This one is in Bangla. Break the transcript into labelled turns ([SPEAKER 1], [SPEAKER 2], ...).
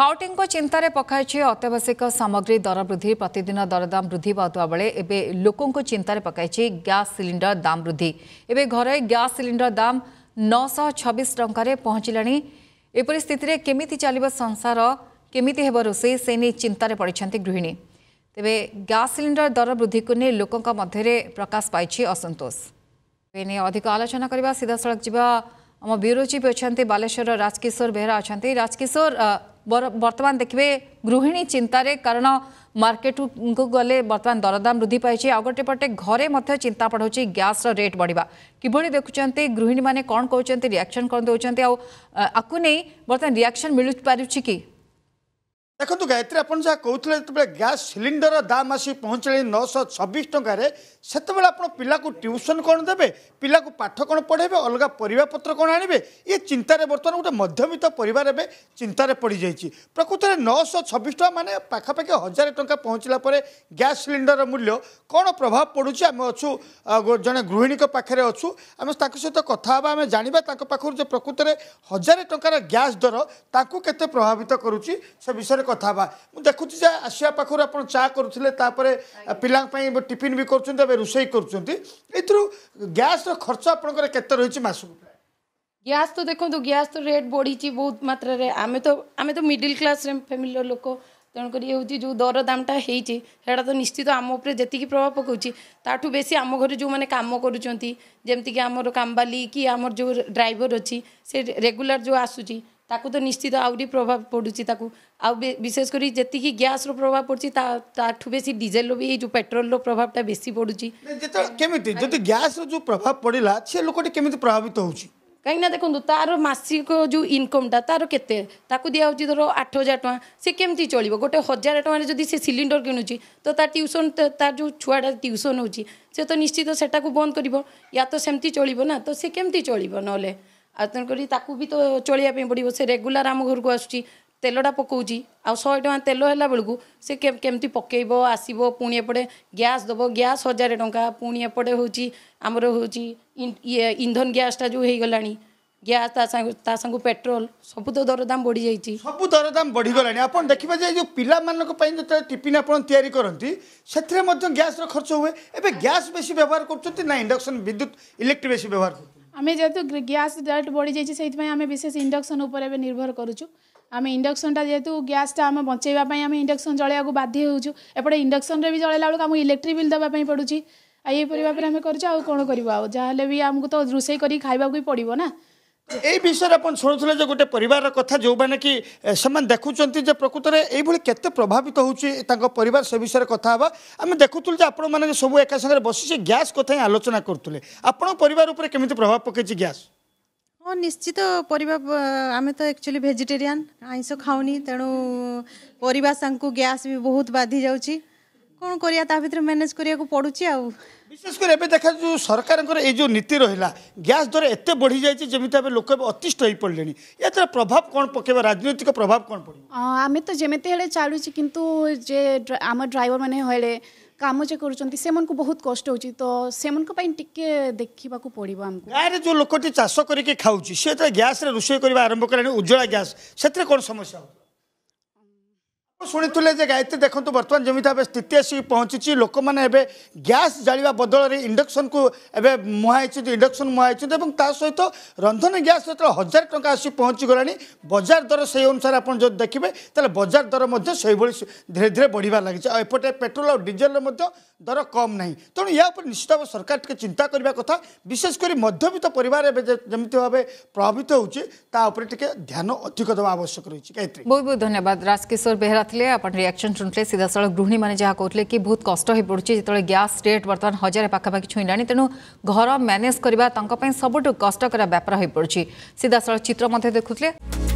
[SPEAKER 1] खाउटी को चिंतार पकाई अत्यावश्यक सामग्री दर वृद्धि प्रतिदिन दरदाम वृद्धि पाता बेले एवं लोक चिंत पकाई सिलिंडर दाम वृद्धि एवं घर ग्यास सिलिंडर दाम नौश छबिश टकर पहुँचला स्थित केमी चल संसार केमी हे रोष से नहीं चिंतार पड़ते गृहिणी तेज ग्यास सिलिंडर दर वृद्धि को नहीं लोकों मध्य प्रकाश पाई असंतोष अधिक आलोचना करवा सीधा सड़क जाम ब्यूरो चिफ अच्छा बालेश्वर राजकिशोर बेहरा अच्छा राजकिशोर বর্তমান দেখবে গৃহিণী চিন্তারে কারণ মার্কেটকু গলে বর্তমান দরদাম বৃদ্ধি পাইছে আউ গোটে পটে ঘরে মধ্যে চিন্তা পড়াচ্ছে গ্যাসর রেট বড়া কিভাবে দেখুছেন গৃহিণী মানে কম করছেন রিয়াকশন কম দেছেন আকু নেই বর্তমান রিয়াকশন মিলু পারুছি কি
[SPEAKER 2] ଦେଖନ୍ତୁ ଗାୟତ୍ରୀ ଆପଣ ଯାହା କହୁଥିଲେ ଯେତେବେଳେ ଗ୍ୟାସ୍ ସିଲିଣ୍ଡର ଦାମ୍ ଆସି ପହଞ୍ଚିଲେଣି ନଅଶହ ଛବିଶ ଟଙ୍କାରେ ସେତେବେଳେ ଆପଣ ପିଲାକୁ ଟିଉସନ୍ କ'ଣ ଦେବେ ପିଲାକୁ ପାଠ କ'ଣ ପଢ଼େଇବେ ଅଲଗା ପରିବାପତ୍ର କ'ଣ ଆଣିବେ ଇଏ ଚିନ୍ତାରେ ବର୍ତ୍ତମାନ ଗୋଟେ ମଧ୍ୟବିତ୍ତ ପରିବାର ଏବେ ଚିନ୍ତାରେ ପଡ଼ିଯାଇଛି ପ୍ରକୃତରେ ନଅଶହ ଛବିଶ ଟଙ୍କା ମାନେ ପାଖାପାଖି ହଜାରେ ଟଙ୍କା ପହଞ୍ଚିଲା ପରେ ଗ୍ୟାସ୍ ସିଲିଣ୍ଡର ମୂଲ୍ୟ କ'ଣ ପ୍ରଭାବ ପଡ଼ୁଛି ଆମେ ଅଛୁ ଜଣେ ଗୃହିଣୀଙ୍କ ପାଖରେ ଅଛୁ ଆମେ ତାଙ୍କ ସହିତ କଥା ହେବା ଆମେ ଜାଣିବା ତାଙ୍କ ପାଖରୁ ଯେ ପ୍ରକୃତରେ ହଜାରେ ଟଙ୍କାର ଗ୍ୟାସ୍ ଦର ତାକୁ କେତେ ପ୍ରଭାବିତ କରୁଛି ସେ ବିଷୟରେ কথা হবা ମୁଁ ଦେଖୁଛି ଯେ ଆସିବା ପାଖରୁ ଆପଣ ଚା କରୁଥିଲେ ତାପରେ ପିଲାଙ୍କ ପାଇଁ ଟିଫିନ୍ ବି କରୁଛନ୍ତି ଏବେ ରୋଷେଇ କରୁଛନ୍ତି ଏଥିରୁ ଗ୍ୟାସ୍ର ଖର୍ଚ୍ଚ ଆପଣଙ୍କର କେତେ ରହିଛି ମାସକୁ
[SPEAKER 3] ଗ୍ୟାସ୍ ତ ଦେଖନ୍ତୁ ଗ୍ୟାସ୍ ତ ରେଟ୍ ବଢ଼ିଛି ବହୁତ ମାତ୍ରାରେ ଆମେ ତ ଆମେ ତ ମିଡ଼ିଲ୍ କ୍ଲାସ୍ ଫ୍ୟାମିଲିର ଲୋକ ତେଣୁକରି ହେଉଛି ଯେଉଁ ଦରଦାମଟା ହେଇଛି ସେଇଟା ତ ନିଶ୍ଚିତ ଆମ ଉପରେ ଯେତିକି ପ୍ରଭାବ ପକାଉଛି ତାଠୁ ବେଶୀ ଆମ ଘରେ ଯେଉଁମାନେ କାମ କରୁଛନ୍ତି ଯେମିତିକି ଆମର କାମ୍ବାଲି କି ଆମର ଯେଉଁ ଡ୍ରାଇଭର ଅଛି ସେ ରେଗୁଲାର ଯେଉଁ ଆସୁଛି ତାକୁ ତ ନିଶ୍ଚିତ ଆହୁରି ପ୍ରଭାବ ପଡ଼ୁଛି ତାକୁ ଆଉ ବିଶେଷ କରି ଯେତିକି ଗ୍ୟାସ୍ର ପ୍ରଭାବ ପଡ଼ୁଛି ତା ତାଠୁ ବେଶୀ ଡିଜେଲର ବି ଏଇ ଯେଉଁ ପେଟ୍ରୋଲର ପ୍ରଭାବଟା ବେଶୀ ପଡ଼ୁଛି
[SPEAKER 2] ଯେତେବେଳେ କେମିତି ଯଦି ଗ୍ୟାସ୍ର ଯେଉଁ ପ୍ରଭାବ ପଡ଼ିଲା ସେ ଲୋକଟି କେମିତି ପ୍ରଭାବିତ ହେଉଛି
[SPEAKER 3] କାହିଁକିନା ଦେଖନ୍ତୁ ତାର ମାସିକ ଯେଉଁ ଇନକମ୍ଟା ତାର କେତେ ତାକୁ ଦିଆହେଉଛି ଧର ଆଠ ହଜାର ଟଙ୍କା ସେ କେମିତି ଚଳିବ ଗୋଟେ ହଜାର ଟଙ୍କାରେ ଯଦି ସେ ସିଲିଣ୍ଡର କିଣୁଛି ତ ତା ଟ୍ୟୁସନ୍ ତାର ଯେଉଁ ଛୁଆଟା ଟ୍ୟୁସନ୍ ହେଉଛି ସେ ତ ନିଶ୍ଚିତ ସେଟାକୁ ବନ୍ଦ କରିବ ୟା ତ ସେମିତି ଚଳିବ ନା ତ ସେ କେମିତି ଚଳିବ ନହେଲେ ଆଉ ତେଣୁକରି ତାକୁ ବି ତ ଚଳିବା ପାଇଁ ପଡ଼ିବ ସେ ରେଗୁଲାର ଆମ ଘରକୁ ଆସୁଛି ତେଲଟା ପକାଉଛି ଆଉ ଶହେ ଟଙ୍କା ତେଲ ହେଲା ବେଳକୁ ସେ କେମିତି ପକାଇବ ଆସିବ ପୁଣି ଏପଟେ ଗ୍ୟାସ୍ ଦେବ ଗ୍ୟାସ୍ ହଜାରେ ଟଙ୍କା ପୁଣି ଏପଟେ ହେଉଛି ଆମର ହେଉଛି ଇଏ ଇନ୍ଧନ ଗ୍ୟାସ୍ଟା ଯେଉଁ ହେଇଗଲାଣି ଗ୍ୟାସ୍ ତା ସାଙ୍ଗ ତା ସାଙ୍ଗକୁ ପେଟ୍ରୋଲ ସବୁ ତ ଦରଦାମ ବଢ଼ିଯାଇଛି ସବୁ
[SPEAKER 2] ଦରଦାମ ବଢ଼ିଗଲାଣି ଆପଣ ଦେଖିବେ ଯେ ଯେଉଁ ପିଲାମାନଙ୍କ ପାଇଁ ଯେତେବେଳେ ଟିଫିନ୍ ଆପଣ ତିଆରି କରନ୍ତି ସେଥିରେ ମଧ୍ୟ ଗ୍ୟାସ୍ର ଖର୍ଚ୍ଚ ହୁଏ ଏବେ ଗ୍ୟାସ୍ ବେଶୀ ବ୍ୟବହାର କରୁଛନ୍ତି ନା ଇଣ୍ଡକ୍ସନ୍ ବିଦ୍ୟୁତ୍ ଇଲେକ୍ଟ୍ରି ବେଶୀ ବ୍ୟବହାର କରୁଛନ୍ତି ଆମେ ଯେହେତୁ
[SPEAKER 3] ଗ୍ୟାସ୍ ରେଟ୍ ବଢ଼ିଯାଇଛି ସେଇଥିପାଇଁ ଆମେ ବିଶେଷ ଇଣ୍ଡକ୍ସନ୍ ଉପରେ ଏବେ ନିର୍ଭର କରୁଛୁ ଆମେ ଇଣ୍ଡକ୍ସନ୍ଟା ଯେହେତୁ ଗ୍ୟାସ୍ଟା ଆମେ ବଞ୍ଚାଇବା ପାଇଁ ଆମେ ଇଣ୍ଡକ୍ସନ୍ ଜଳେଇବାକୁ ବାଧ୍ୟ ହେଉଛୁ ଏପଟେ ଇଣ୍ଡକ୍ସନ୍ରେ ବି ଜଳେଇଲା ବେଳକୁ ଆମକୁ ଇଲେକ୍ଟ୍ରି ବିଲ୍ ଦେବା ପାଇଁ ପଡ଼ୁଛି ଏହିପରି ଭାବରେ ଆମେ କରୁଛୁ ଆଉ କ'ଣ କରିବୁ ଆଉ ଯାହାହେଲେ ବି ଆମକୁ ତ ରୋଷେଇ କରିକି ଖାଇବାକୁ ବି
[SPEAKER 2] ପଡ଼ିବ ନା এই বিষয়ে আপনার শুণুলে যে গোটে পরিবার কথা যে কি সে দেখুম যে প্রকৃতরে এইভাবে কেতে প্রভাবিত হচ্ছে তাঁর পরিবার সে বিষয়ে কথা হওয়া আমি দেখুল যে আপনার মানে সব একা সাথে বসিছে গ্যাস কথা হি আলোচনা করুলে আপনার পরিবার উপরে কেমিতি প্রভাব পকাইছে গ্যাস
[SPEAKER 3] ହଁ ନିଶ୍ଚିତ ପରିବା ଆମେ ତ ଆକ୍ଚୁଆଲି ଭେଜିଟେରିଆନ୍ ଆଇଁଷ ଖାଉନି ତେଣୁ ପରିବା ସାଙ୍ଗକୁ ଗ୍ୟାସ୍ ବି ବହୁତ ବାଧି କ'ଣ କରିବା ତା ଭିତରେ ମ୍ୟାନେଜ୍
[SPEAKER 2] କରିବାକୁ ପଡ଼ୁଛି ଆଉ ବିଶେଷ କରି ଏବେ ଦେଖା ଯେଉଁ ସରକାରଙ୍କର ଏଇ ଯେଉଁ ନୀତି ରହିଲା ଗ୍ୟାସ୍ ଦର ଏତେ ବଢ଼ିଯାଇଛି ଯେମିତି ଏବେ ଲୋକ ଏବେ ଅତିଷ୍ଠ ହୋଇପଡ଼ିଲେଣି ଏଥିରେ ପ୍ରଭାବ କ'ଣ ପକେଇବ ରାଜନୈତିକ ପ୍ରଭାବ କ'ଣ ପଡ଼ିବ
[SPEAKER 3] ଆମେ ତ ଯେମିତି ହେଲେ ଚାଲୁଛି କିନ୍ତୁ ଯେ ଆମ ଡ୍ରାଇଭରମାନେ ହେଲେ କରୁଛନ୍ତି ସେମାନଙ୍କୁ ବହୁତ କଷ୍ଟ ହେଉଛି ତ ସେମାନଙ୍କ ପାଇଁ ଟିକେ ଦେଖିବାକୁ ପଡ଼ିବ পড়ব
[SPEAKER 2] ଗାଁରେ ଯେଉଁ যে ଚାଷ କରିକି ଖାଉଛି ସେ সে গ্যাসে ରୋଷେଇ କରିବା ଆରମ୍ଭ କଲାଣି উজ্জ্বলা ଗ୍ୟାସ୍ ସେଥିରେ କଣ ସମସ୍ୟା হচ্ছে শুণিলে যে গায়ত্রী দেখুন বর্তমান যেমি এবার স্থিতি আসি পৌঁছিছি লোক মানে এবে গ্যাস জাড়া বদলরে ইন্ডকশন কু এবে মুহাইছেন ইন্ডকশন মুহাইছেন এবং তা সহ রন্ধন গ্যাস যেত হাজার টাকা আসি পৌঁছি গলা বজার দর সেই অনুসারে আপনার যদি দেখবে তাহলে বজার দর মধ্যে সেইভাবে ধীরে ধীরে বড়া লাগিছে এপটে পেট্রোল আর ডিজেল দর কম না তেমন ইয়া নিশ্চিত ভাবে সরকার টিকি চিন্তা করা কথা বিশেষ করে মধ্যবিত্ত পরিবার এবে যেমি ভাবে প্রভাবিত হচ্ছে তা উপরে টিকি ধ্যান অধিক দেওয়া আবশ্যক রয়েছে গায়ত্রী বহু বহু
[SPEAKER 1] ধন্যবাদ রাজকিশোর বেহরা ଥିଲେ ଆପଣ ରିଆକ୍ସନ୍ ଶୁଣିଥିଲେ ସିଧାସଳଖ ଗୃହିଣୀମାନେ ଯାହା କହୁଥିଲେ କି ବହୁତ କଷ୍ଟ ହୋଇପଡ଼ୁଛି ଯେତେବେଳେ ଗ୍ୟାସ୍ ରେଟ୍ ବର୍ତ୍ତମାନ ହଜାରେ ପାଖାପାଖି ଛୁଇଁଲାଣି ତେଣୁ ଘର ମ୍ୟାନେଜ୍ କରିବା ତାଙ୍କ ପାଇଁ ସବୁଠୁ କଷ୍ଟକର ବ୍ୟାପାର ହୋଇପଡ଼ୁଛି ସିଧାସଳଖ ଚିତ୍ର ମଧ୍ୟ ଦେଖୁଥିଲେ